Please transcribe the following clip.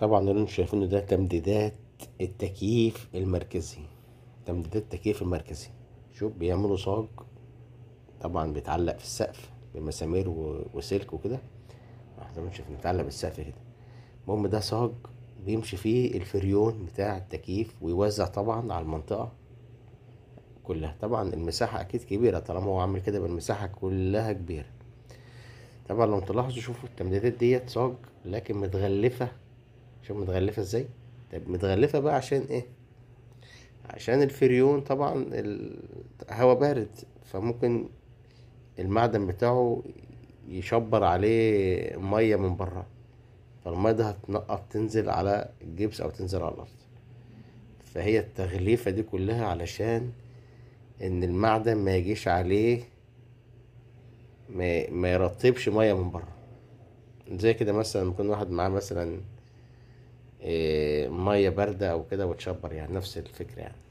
طبعا اللي انتم شايفينه ده تمديدات التكييف المركزي تمديدات التكييف المركزي شوف بيعملوا صاج طبعا بيتعلق في السقف بمسامير وسلك وكده احنا بنشوف بيتعلق بالسقف كده المهم ده صاج بيمشي فيه الفريون بتاع التكييف ويوزع طبعا على المنطقة كلها طبعا المساحة أكيد كبيرة طالما هو عامل كده بالمساحة كلها كبيرة طبعا لو تلاحظوا شوفوا التمديدات ديت صاج لكن متغلفة شوف متغلفة ازاي طب متغلفة بقى عشان ايه عشان الفريون طبعا الهواء بارد فممكن المعدن بتاعه يشبر عليه مية من برا فالمية دي هتنقط تنزل على الجبس او تنزل على الارض فهي التغليفة دي كلها علشان ان المعدن ما يجيش عليه ما, يرطبش مية من برا زي كده مثلا ممكن واحد معاه مثلا آه، ميه بارده او كده وتشبر يعني نفس الفكره يعني